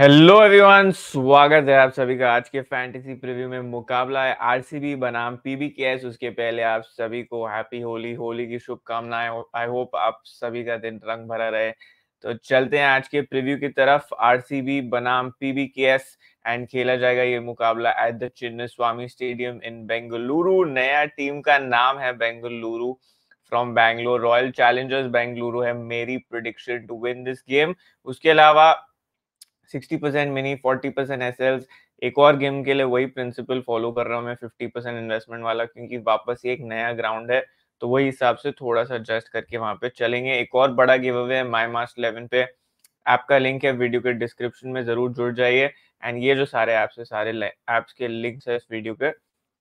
Hello everyone स्वागत है आप सभी का आज के फैंटेसी प्रीव्यू में मुकाबला है आरसीबी बनाम पीबीकेएस उसके पहले आप सभी को हैप्पी होली होली की शुभकामनाएं आई होप आप सभी का दिन रंग भरा रहे तो चलते हैं आज के प्रीव्यू की तरफ आरसीबी बनाम पीबीकेएस एंड खेला जाएगा ये मुकाबला एट द चिन्न स्वामी स्टेडियम इन बेंगलुरु नया टीम का नाम है Bengaluru from Bangalore Royal Challengers Bengaluru है मेरी prediction to win this game उसके अलावा sixty percent mini forty percent as else एक और गेम के लिए वही प्रिंसिपल फॉलो कर रहा हूँ मैं फिफ्टी परसेंट इन्वेस्टमेंट वाला क्योंकि वापस ये एक नया ग्राउंड है तो वही हिसाब से थोड़ा सा एडजस्ट करके वहाँ पे चलेंगे एक और बड़ा गिव अवे है माई मास्ट इलेवन पे ऐप का लिंक है वीडियो के डिस्क्रिप्शन में ज़रूर जुड़ जाइए एंड ये जो सारे ऐप्स है सारे ऐप्स के लिंक है इस वीडियो के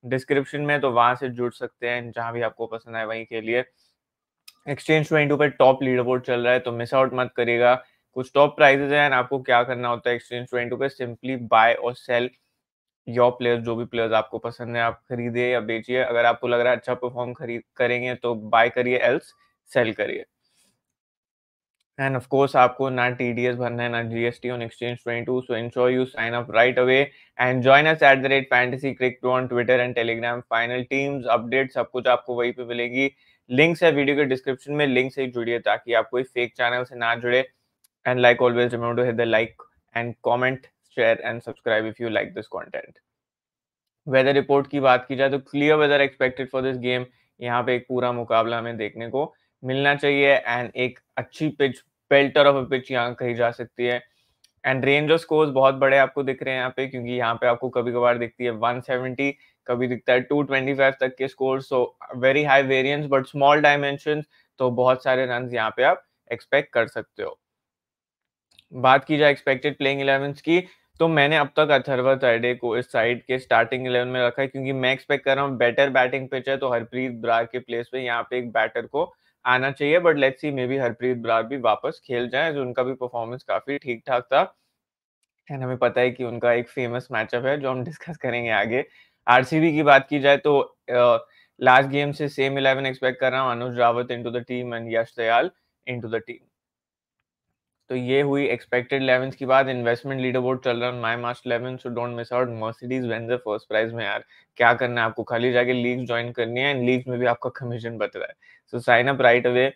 डिस्क्रिप्शन में तो वहाँ से जुड़ सकते हैं जहाँ भी आपको पसंद आए वहीं के लिए एक्सचेंज ट्वेंटी पर टॉप लीडरबोर्ड चल रहा है तो मिस आउट मत करिएगा कुछ टॉप प्राइजेज हैं आपको क्या करना होता है एक्सचेंज ट्वेंटी पे सिंपली बाय और सेल योर प्लेयर्स जो भी प्लेयर्स आपको पसंद है आप खरीदिए या बेचिए अगर आपको लग रहा है अच्छा परफॉर्म खरीद करेंगे तो बाय करिए एल्स सेल करिए एंड ऑफ कोर्स आपको ना टी डी एस भरना है ना G S T on exchange twenty two so ensure you sign up right away and join us at the rate fantasy cric on Twitter and Telegram final teams update सब कुछ आपको वहीं पे मिलेगी links है वीडियो के description में link से जुड़िए ताकि आप कोई फेक चैनल से ना जुड़े And like always, remember to hit the like and comment, share and subscribe if you like this content. Weather report की बात की जाए तो clear weather expected for this game यहाँ पे एक पूरा मुकाबला हमें देखने को मिलना चाहिए एंड एक अच्छी पिच बेल्टर ऑफ पिच यहाँ कही जा सकती है एंड रेंज ऑफ स्कोर्स बहुत बड़े आपको दिख रहे हैं यहाँ पे क्योंकि यहाँ पे आपको कभी कभार दिखती है 170 कभी दिखता है 225 तक के score so very high variance but small dimension तो बहुत सारे रन यहाँ पे आप एक्सपेक्ट कर सकते हो बात की जाए एक्सपेक्टेड प्लेइंग इलेवन की तो मैंने अब तक अथर्व थर्डे को इस साइड के स्टार्टिंग इलेवन में रखा है क्योंकि मैं एक्सपेक्ट कर रहा हूँ बेटर बैटिंग पिच है तो हरप्रीत ब्रार के प्लेस पे यहाँ पे एक बैटर को आना चाहिए but let's see may be Harpreet Brar भी वापस खेल जाए जो उनका भी परफॉर्मेंस काफी ठीक ठाक था एंड हमें पता है कि उनका एक फेमस मैचअप है जो हम डिस्कस करेंगे आगे आरसीबी की बात की जाए तो लास्ट गेम से सेम इलेवन एक्सपेक्ट कर रहा हूँ Anuj Rawat to the team and Yash Dayal into the team तो ये हुई एक्सपेक्टेड इलेवेंस की बात इन्वेस्टमेंट लीडर बोर्ड चल रहा है my mast eleven so don't miss out Mercedes when the first prize में यार क्या करना है आपको खाली जाके लीग ज्वाइन करनी है एंड लीग में भी आपका कमीशन बच रहा है so sign up right away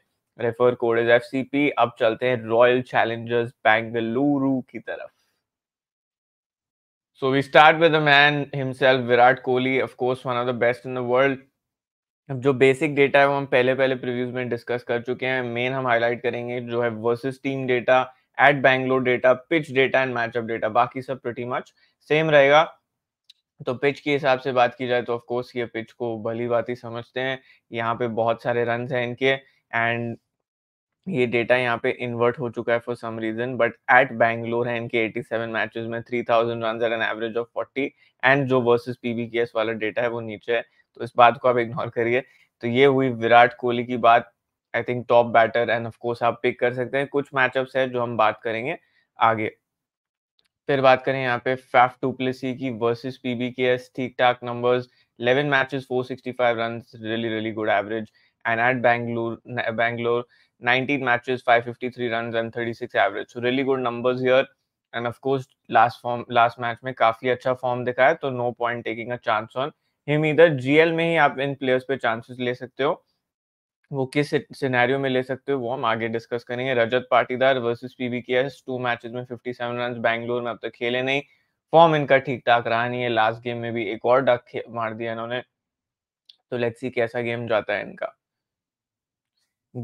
refer code is FCP अब चलते हैं रॉयल चैलेंजर्स बेंगलुरु की तरफ So we start with the man himself, Virat Kohli, of course, one of the best in the world. अब जो बेसिक डेटा है वो हम पहले पहले प्रीव्यूज में डिस्कस कर चुके हैं मेन हम हाईलाइट करेंगे जो है versus team data at Bangalore data pitch data and matchup data बाकी सब प्रटी मच सेम रहेगा तो पिच के हिसाब से बात की जाए तो ऑफकोर्स ये पिच को भली बात ही समझते हैं यहाँ पे बहुत सारे रन हैं इनके एंड ये डेटा यहाँ पे इन्वर्ट हो चुका है for some reason but at Bangalore है इनके 87 मैचेस में 3000 run an average of 40 and जो वर्सेस पीबीकेएस वाला डेटा है वो नीचे है तो इस बात को आप इग्नोर करिए तो ये हुई विराट कोहली की बात I think top batter and of course आप पिक कर सकते हैं कुछ मैचअप्स है जो हम बात करेंगे आगे फिर बात करें यहाँ पे फैफ प्लस की वर्सेस एस ठीक ठाक four sixty matches run really really good average and at Bangalore Bangalore nineteen match five fifty three run and thirty six average really good number here and of course last form last match में काफी अच्छा फॉर्म दिखाया तो no point taking a chance on him इधर GL में ही आप इन प्लेयर्स पे चांसेस ले सकते हो वो किस सिनेरियो में ले सकते हो वो हम आगे डिस्कस करेंगे Rajat Patidar versus PBKS two matches में 57 रन बैंगलोर में अब तक खेले नहीं फॉर्म इनका ठीक ठाक रहा नहीं है लास्ट गेम में भी एक और डक मार दिया इन्होंने तो लेट्स सी कैसा गेम जाता है इनका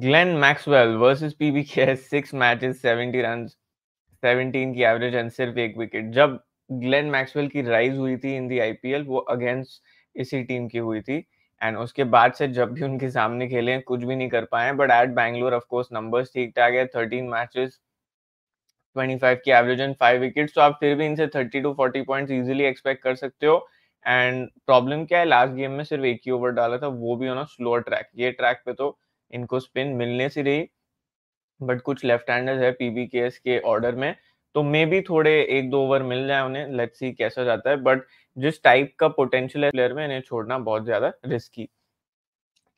Glenn Maxwell versus PBKS six matches seventy run seventeen की एवरेज एंड सिर्फ एक विकेट जब ग्लेन मैक्सवेल की राइज हुई थी इन दी आईपीएल वो अगेंस्ट इसी टीम की हुई थी एंड उसके बाद से जब भी उनके सामने खेले हैं कुछ भी नहीं कर पाए but at Bangalore of course numbers ठीक ठाक है थर्टीन मैचेस 25 की एवरेज एंड फाइव विकेट तो आप फिर भी इनसे 30 टू 40 पॉइंट्स इजीली एक्सपेक्ट कर सकते हो एंड प्रॉब्लम क्या है लास्ट गेम में सिर्फ एक ही ओवर डाला था वो भी ऑन स्लोअर ट्रैक ये ट्रैक पे तो इनको स्पिन मिलने से रही बट कुछ लेफ्ट हैंडर्स है पीबी के ऑर्डर में तो मे भी थोड़े एक दो ओवर मिल जाए उन्हें लेट्स सी कैसा जाता है बट जिस टाइप का पोटेंशियल है प्लेयर में इन्हें छोड़ना बहुत ज्यादा risky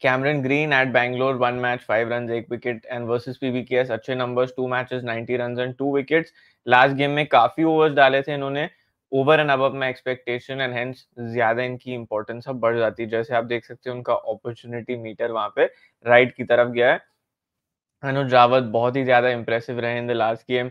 Cameron Green at Bangalore one match five run एक wicket and versus PBKS अच्छे numbers two matches 90 run and two wickets last game में काफी ओवर्स डाले थे इन्होंने ओवर एंड अब में एक्सपेक्टेशन एंड हेंस ज्यादा इनकी इंपॉर्टेंस अब बढ़ जाती है जैसे आप देख सकते हैं उनका अपॉर्चुनिटी मीटर वहां पे राइट की तरफ गया है अनुज रावत बहुत ही ज्यादा इंप्रेसिव रहे in the last game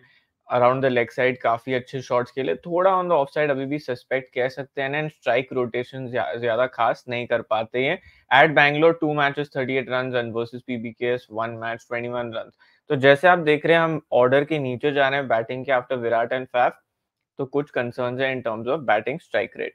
around the leg side काफी अच्छे शॉट्स खेले थोड़ा ऑन द ऑफ साइड अभी भी सस्पेक्ट कह सकते हैं एंड स्ट्राइक रोटेशन ज्यादा खास नहीं कर पाते हैं at Bangalore two matches eight run and PBKS one match one run तो जैसे आप देख रहे हैं हम ऑर्डर के नीचे जा रहे हैं बैटिंग के आफ्टर विराट एंड फैफ तो कुछ कंसर्न है in terms of batting strike rate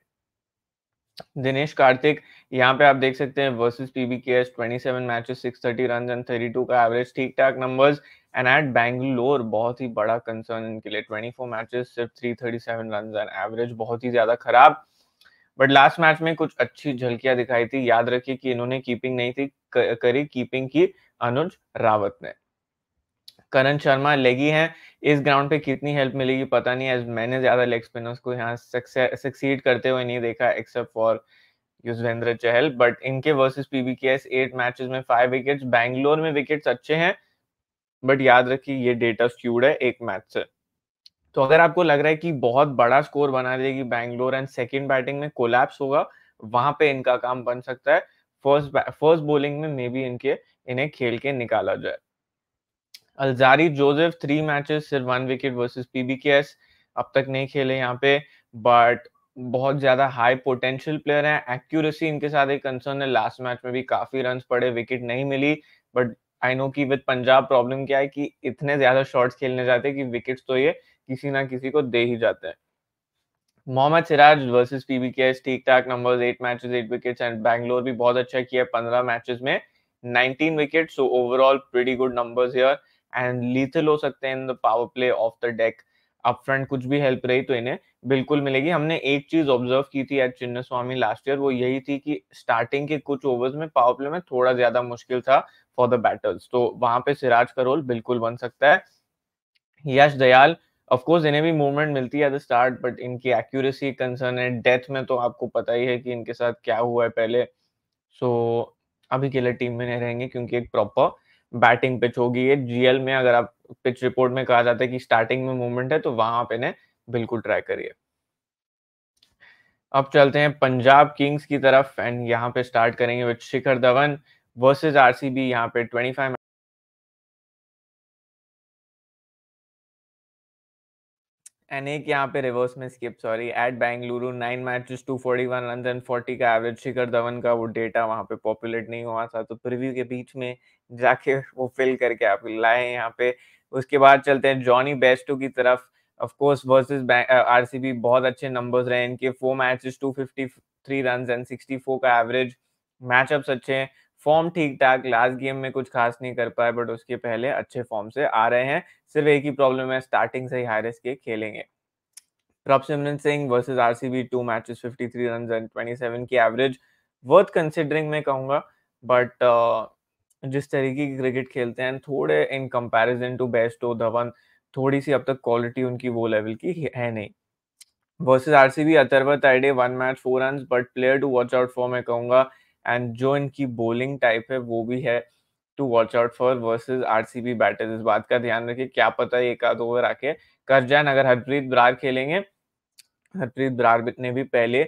Dinesh Karthik यहाँ पे आप देख सकते हैं versus PBKS 27 matches 630 run and 32 का एवरेज ठीक ठाक नंबर्स एंड एट बैंगलोर बहुत ही बड़ा कंसर्न इनके लिए 24 मैचेस सिर्फ 337 रन एंड एवरेज बहुत ही ज्यादा खराब बट लास्ट मैच में कुछ अच्छी झलकियां दिखाई थी याद रखिए कि इन्होंने कीपिंग नहीं थी करी कीपिंग की अनुज रावत ने करण शर्मा लेगी हैं इस ग्राउंड पे कितनी हेल्प मिलेगी पता नहीं एज मैंने ज्यादा लेग स्पिनर्स को यहाँ सक्सीड करते हुए नहीं देखा except for Yuzvendra Chahal but इनके वर्सेस पीबीकेएस एट मैचेस में फाइव विकेट्स बैंगलोर में विकेट्स अच्छे हैं बट याद रखिए ये डेटा स्क्यूड है एक मैच से तो अगर आपको लग रहा है कि बहुत बड़ा स्कोर बना देगी बैंगलोर एंड सेकेंड बैटिंग में कोलैप्स होगा वहां पे इनका काम बन सकता है फर्स्ट फर्स्ट बॉलिंग में मे बी इनके इन्हें खेल के निकाला जाए अलजारी जोसेफ थ्री मैचेस सिर्फ वन विकेट वर्सेस पीबीकेएस अब तक नहीं खेले यहाँ पे बट बहुत ज्यादा हाई पोटेंशियल प्लेयर हैं एक्यूरेसी इनके साथ एक कंसर्न है लास्ट मैच में भी काफी रन पड़े विकेट नहीं मिली बट आई नो कि विद पंजाब प्रॉब्लम क्या है कि इतने ज्यादा शॉट्स खेलने जाते हैं कि विकेट्स तो ये किसी ना किसी को दे ही जाते हैं मोहम्मद सिराज वर्सेस पीबीकेएस ठीक ठाक number eight matches eight wickets and Bangalore भी बहुत अच्छा किया पंद्रह मैचेस में nineteen wicket so overall pretty good numbers here and lethal हो सकते हैं in the power play off the deck upfront कुछ भी हेल्प रही तो इन्हें बिल्कुल मिलेगी हमने एक चीज ऑब्जर्व की थी एट चिन्न स्वामी लास्ट ईयर वो यही थी कि स्टार्टिंग के कुछ ओवर्स में पावर प्ले में थोड़ा ज्यादा मुश्किल था फॉर द बैटर्स तो वहां पे सिराज का रोल बिल्कुल बन सकता है यश दयाल ऑफकोर्स इन्हें भी मूवमेंट मिलती है एट द स्टार्ट बट इनकी एक्यूरेसी कंसर्न है डेथ में तो आपको पता ही है कि इनके साथ क्या हुआ है पहले सो so, अभी के लिए टीम में नहीं रहेंगे क्योंकि एक प्रॉपर बैटिंग पिच होगी ये जीएल में अगर आप पिच रिपोर्ट में कहा जाता है कि स्टार्टिंग में मूवमेंट है तो वहां आप इन्हें बिल्कुल ट्राई करिए अब चलते हैं पंजाब किंग्स की तरफ एंड यहाँ पे स्टार्ट करेंगे with Shikhar Dhawan versus RCB यहाँ पे फाइव एंड एक यहाँ पे रिवर्स में skip sorry at Bengaluru nine matches one run and forty का एवरेज शिखर धवन का वो डेटा वहाँ पे पॉपुलेट नहीं हुआ था तो प्रीव्यू के बीच में जाके वो फिल करके आप लाए यहाँ पे उसके बाद चलते हैं जॉनी बेस्टो की तरफ ऑफ कोर्स वर्सेस बी बहुत अच्छे नंबर्स रहे इनके four matches three run and sixty four का एवरेज मैचअप्स अच्छे हैं फॉर्म ठीक ठाक लास्ट गेम में कुछ खास नहीं कर पाए बट उसके पहले अच्छे फॉर्म से आ रहे हैं सिर्फ एक ही प्रॉब्लम है स्टार्टिंग से ही हाईरेस के खेलेंगे Prabhsimran Singh versus R C B two matches three run and twenty seven की एवरेज वर्थ कंसिडरिंग मैं कहूंगा बट uh, जिस तरीके की क्रिकेट खेलते हैं थोड़े इन कंपेरिजन टू बेस्ट हो धवन थोड़ी सी अब तक क्वालिटी उनकी वो लेवल की है नहीं versus R C B Atharva Taide one match four run but player to watch out for मैं कहूंगा एंड जो इनकी बोलिंग टाइप है वो भी है to watch out for R C B batters इस बात का ध्यान रखिए क्या पता है एक आध ओवर आके कर जाए अगर हरप्रीत ब्रार खेलेंगे हरप्रीत बरार ने भी पहले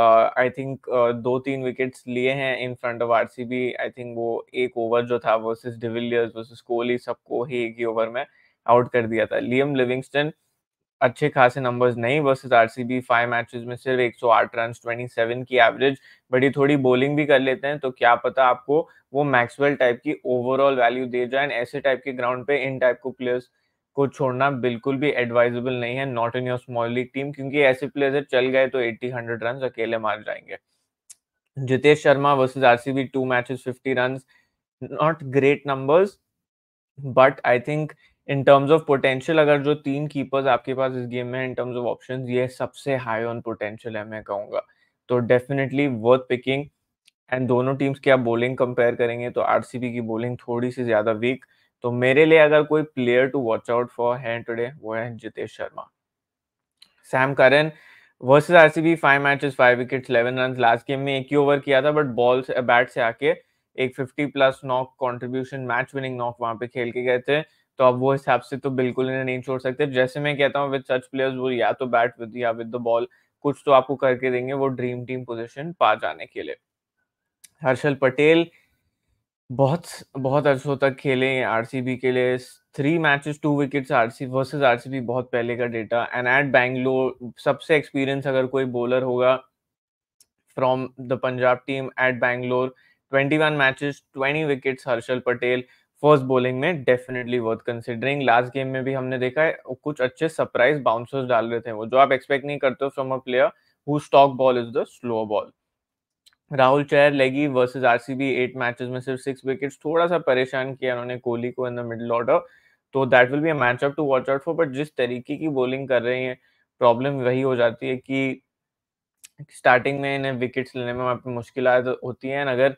आई थिंक दो तीन विकेट्स लिए हैं in front of RCB I think वो एक ओवर जो था वर्सेस डिविलियर्स वर्सेस कोहली सबको ही एक ही ओवर में आउट कर दिया था लियम लिविंगस्टन अच्छे खासे नंबर्स नहीं वर्सेस आरसीबी फाइव मैचेस में सिर्फ 108 रन 27 की एवरेज बड़ी थोड़ी बॉलिंग भी कर लेते हैं तो क्या पता आपको वो मैक्सवेल टाइप की ओवरऑल वैल्यू दे जाए ऐसे टाइप के ग्राउंड पे इन टाइप को प्लेयर्स को छोड़ना बिल्कुल भी एडवाइजेबल नहीं है not in your small league team क्योंकि ऐसे प्लेयर्स चल गए तो एट्टी हंड्रेड रन अकेले मार जाएंगे Jitesh Sharma versus RCB two matches fifty run not great numbers but I think in terms of potential अगर जो तीन कीपर्स आपके पास इस गेम में इन टर्म्स ऑफ ऑप्शंस ये सबसे हाई ऑन पोटेंशियल है मैं कहूँगा तो डेफिनेटली वर्थ पिकिंग एंड दोनों टीम्स की आप बॉलिंग कंपेयर करेंगे तो आरसीबी की बॉलिंग थोड़ी सी ज्यादा वीक तो मेरे लिए अगर कोई player to watch out for है टुडे वो है Jitesh Sharma Sam Curran versus RCB five matches five wicket eleven run last game में एक ही ओवर किया था बट बॉल से बैट से आके एक fifty plus knock contribution match winning knock वहां पे खेल के गए थे तो अब वो हिसाब से तो बिल्कुल इन्हें नहीं छोड़ सकते जैसे मैं कहता हूँ विद सच प्लेयर्स वो या तो बैट विद या विद द बॉल कुछ तो आपको करके देंगे वो ड्रीम टीम पोजिशन पा जाने के लिए हर्षल पटेल बहुत बहुत अर्सों तक खेले आर के लिए three matches two wickets RC versus RCB बहुत पहले का डेटा एंड एट बैंगलोर सबसे एक्सपीरियंस अगर कोई बॉलर होगा from the Punjab team at Bangalore twenty one matches twenty wickets Harshal Patel first bowling में definitely worth considering last game में भी हमने देखा है कुछ अच्छे सरप्राइज बाउंसर्स डाल रहे थे वो जो आप एक्सपेक्ट नहीं करते from a player who stock ball is the slow ball Rahul Chahar leggie versus R C B eight match में सिर्फ सिक्स विकेट थोड़ा सा परेशान किया उन्होंने कोहली को इन द मिडल ऑर्डर तो that will be a match up to watch out for but जिस तरीके की बॉलिंग कर रही है प्रॉब्लम वही हो जाती है कि स्टार्टिंग में इन्हें विकेट्स लेने में मुश्किल होती है अगर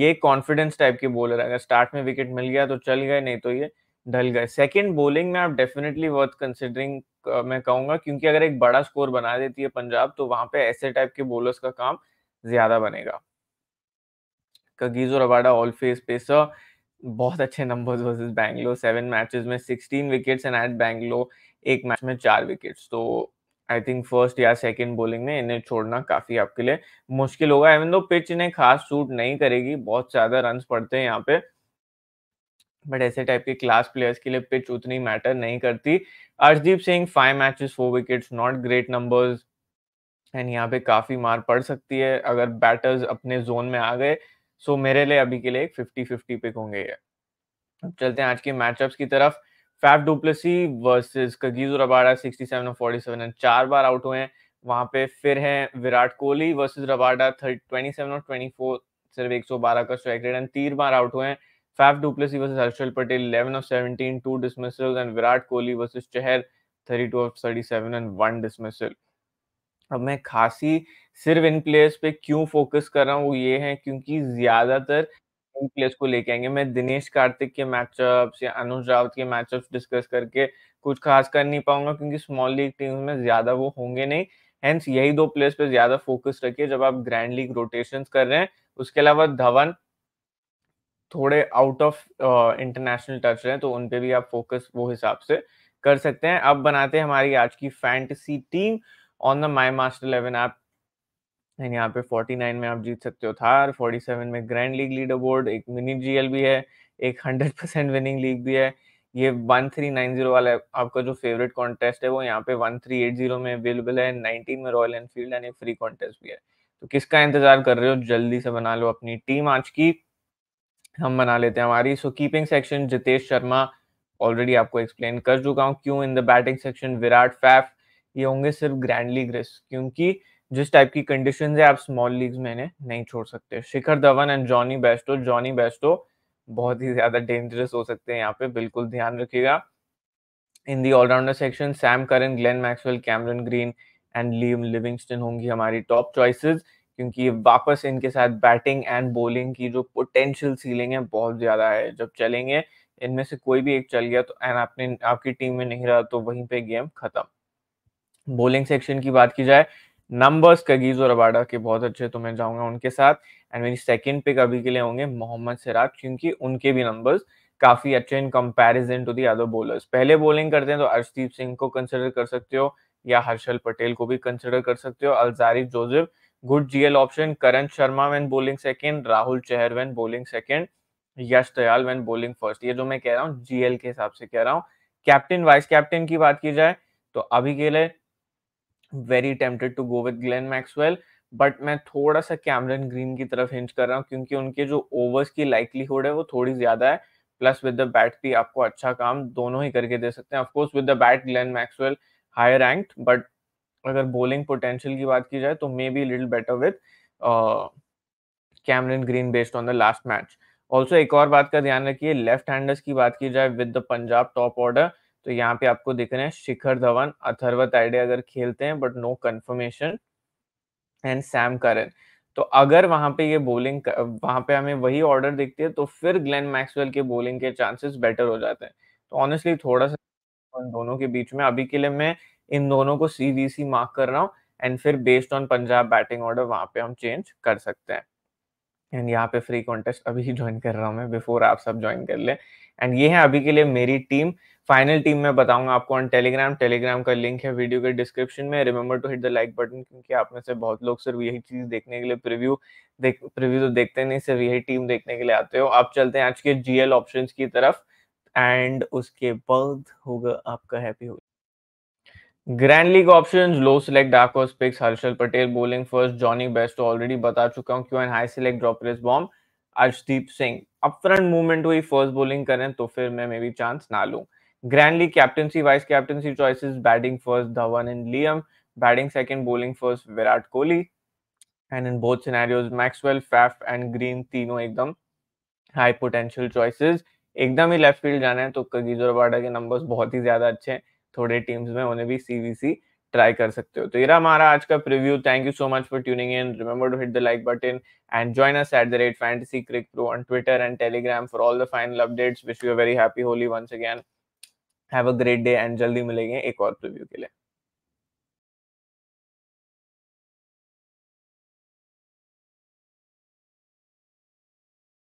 ये कॉन्फिडेंस टाइप के बॉलर है अगर स्टार्ट में विकेट मिल गया तो चल गए नहीं तो ये ढल गए सेकेंड बॉलिंग में आप डेफिनेटली वर्थ कंसिडरिंग मैं कहूंगा क्योंकि अगर एक बड़ा स्कोर बना देती है पंजाब तो वहां पे ऐसे टाइप के बॉलर्स का काम ज्यादा बनेगा कगीज और अबाडा ऑल फेस पेसर बहुत अच्छे numbers versus Bangalore seven matches में sixteen wickets and at Bangalore एक मैच में चार विकेट्स तो आई थिंक फर्स्ट या सेकंड बॉलिंग में इन्हें छोड़ना काफी आपके लिए मुश्किल होगा एवन दो पिच इन्हें खास सूट नहीं करेगी बहुत ज्यादा रन पड़ते हैं यहाँ पे बट ऐसे टाइप के क्लास प्लेयर्स के लिए पिच उतनी मैटर नहीं करती Arshdeep Singh five matches four wickets not great numbers and यहाँ पे काफी मार पड़ सकती है अगर बैटर्स अपने जोन में आ गए सो मेरे लिए अभी के लिए एक फिफ्टी फिफ्टी पिक होंगे ये अब चलते हैं आज के मैचअप्स की तरफ Faf du Plessis versus Kagiso Rabada 67 और 47 एंड चार बार आउट हुए हैं वहां पे फिर हैं विराट कोहली वर्सेस रबाडा 27 और 24 सिर्फ 112 का स्ट्राइक रेट एंड तीन बार आउट हुए हैं Faf du Plessis versus Harshal Patel 11 of 17 two dismissals and Virat Kohli versus Chahar 32 of 37 and one dismissal अब मैं खासी सिर्फ इन प्लेयर्स पे क्यों फोकस कर रहा हूँ वो ये है क्योंकि ज्यादातर इन प्लेयर्स को लेके आएंगे मैं दिनेश कार्तिक के मैचअप्स या अनुज रावत के मैचअप्स डिस्कस करके कुछ खास कर नहीं पाऊंगा क्योंकि स्मॉल लीग टीम्स में ज्यादा वो होंगे नहीं हेंस यही दो प्लेयर्स पे ज्यादा फोकस रखिए जब आप ग्रैंड लीग रोटेशन कर रहे हैं उसके अलावा धवन थोड़े आउट ऑफ इंटरनेशनल टच रहे हैं तो उनपे भी आप फोकस वो हिसाब से कर सकते हैं अब बनाते हैं हमारी आज की fantasy team on the my master eleven app and यहाँ पे 49 में आप जीत सकते हो थार 47 में ग्रैंड लीग लीडर बोर्ड एक मिनी जीएल भी है एक 100 परसेंट विनिंग लीग भी है ये 1390 वाला आपका जो फेवरेट कॉन्टेस्ट है वो यहाँ पे 1380 में अवेलेबल है 19 में रॉयल एनफील्ड एंड एक फ्री कॉन्टेस्ट भी है तो किसका इंतजार कर रहे हो जल्दी से बना लो अपनी टीम आज की हम बना लेते हैं हमारी so keeping section Jitesh Sharma already आपको एक्सप्लेन कर चुका हूँ क्यों in the batting section Virat Faf ये होंगे सिर्फ ग्रैंड लीग रिस्क क्योंकि जिस टाइप की कंडीशन है आप स्मॉल लीग में नहीं छोड़ सकते Shikhar Dhawan and Jonny Bairstow Jonny Bairstow बहुत ही ज्यादा डेंजरस हो सकते हैं यहाँ पे बिल्कुल ध्यान रखिएगा in the allrounder section Sam Curran Glenn Maxwell Cameron Green and Liam Livingstone होंगी हमारी टॉप चॉइसेस क्योंकि वापस इनके साथ बैटिंग एंड बॉलिंग की जो पोटेंशियल सीलिंग है बहुत ज्यादा है जब चलेंगे इनमें से कोई भी एक चल गया तो एंड आपने आपकी टीम में नहीं रहा तो वहीं पे गेम खत्म बॉलिंग सेक्शन की बात की जाए नंबर्स कगीज और अबाडा के बहुत अच्छे तो मैं जाऊंगा उनके साथ एंड मेरी सेकंड पिक अभी के लिए होंगे मोहम्मद सिराज क्योंकि उनके भी नंबर्स काफी अच्छे in comparison to the other bowlers पहले बोलिंग करते हैं तो अर्शदीप सिंह को कंसिडर कर सकते हो या हर्षल पटेल को भी कंसिडर कर सकते हो Alzarri Joseph good GL option Karan Sharma when bowling second Rahul Chahar when bowling second Yash Dayal when bowling first ये जो मैं कह रहा हूँ जीएल के हिसाब से कह रहा हूँ कैप्टन वाइस कैप्टन की बात की जाए तो अभी के लिए very tempted to go with Glenn Maxwell but मैं थोड़ा सा कैमरन ग्रीन की तरफ हिंच कर रहा हूँ क्योंकि उनके जो ओवर्स की लाइकलीहुड है वो थोड़ी ज्यादा है प्लस विद द बैट भी आपको अच्छा काम दोनों ही करके दे सकते हैं of course with the bat Glenn Maxwell high rank but अगर बोलिंग पोटेंशियल की बात की जाए तो may be little better with Cameron Green based on the last match also एक और बात का ध्यान रखिए लेफ्ट हैंडर्स की बात की जाए with the Punjab top order तो यहाँ पे आपको दिख रहे हैं शिखर धवन अथर्व ताइडे अगर खेलते हैं but no confirmation and Sam Curran तो अगर वहां पे ये बोलिंग वहां पे हमें वही ऑर्डर दिखती है तो फिर ग्लेन मैक्सवेल के बोलिंग के चांसेस बेटर हो जाते हैं तो ऑनेस्टली थोड़ा सा उन दोनों के बीच में अभी के लिए मैं इन दोनों को सीवीसी मार्क कर रहा हूँ एंड फिर based on Punjab batting order वहां पे हम चेंज कर सकते हैं एंड यहाँ पे फ्री कॉन्टेस्ट अभी ही ज्वाइन कर रहा हूँ मैं बिफोर आप सब ज्वाइन कर ले एंड ये है अभी के लिए मेरी टीम फाइनल टीम में बताऊंगा आपको ऑन टेलीग्राम टेलीग्राम का लिंक है वीडियो के डिस्क्रिप्शन में remember to hit the like button क्योंकि आप में से बहुत लोग सिर्फ यही चीज देखने के लिए प्रीव्यू देख प्रीव्यू तो देखते नहीं सिर्फ यही टीम देखने के लिए आते हो आप चलते हैं आज के जीएल ऑप्शंस की तरफ एंड उसके बाद होगा आपका हैप्पी होगा ग्रैंड लीग ऑप्शन लो select dark horse picks Harshal Patel bowling first Jonny Bairstow already बता चुका हूँ क्यों and high select dropless bomb Arshdeep Singh up front movement हुई फर्स्ट बोलिंग करें तो फिर मैं मे बी चांस ना लू grand league captaincy vice captaincy choices batting first Dhawan and Liam batting second bowling first Virat Kohli and in both scenarios, Maxwell Faf and green तीनों एकदम high potential choices. एकदम ही लेफ्ट फील्ड जाना है तो बाडा के नंबर्स बहुत ही ज्यादा अच्छे हैं थोड़े टीम्स में उन्हें भी सीवीसी ट्राई कर सकते हो तो ये रहा हमारा आज का preview thank you so much for tuning in remember to hit the like button and join us at the rate fantasy crick pro on Twitter and Telegram for all the final updates wish you very happy Holi once again have a great day and जल्दी मिलेंगे एक और preview के लिए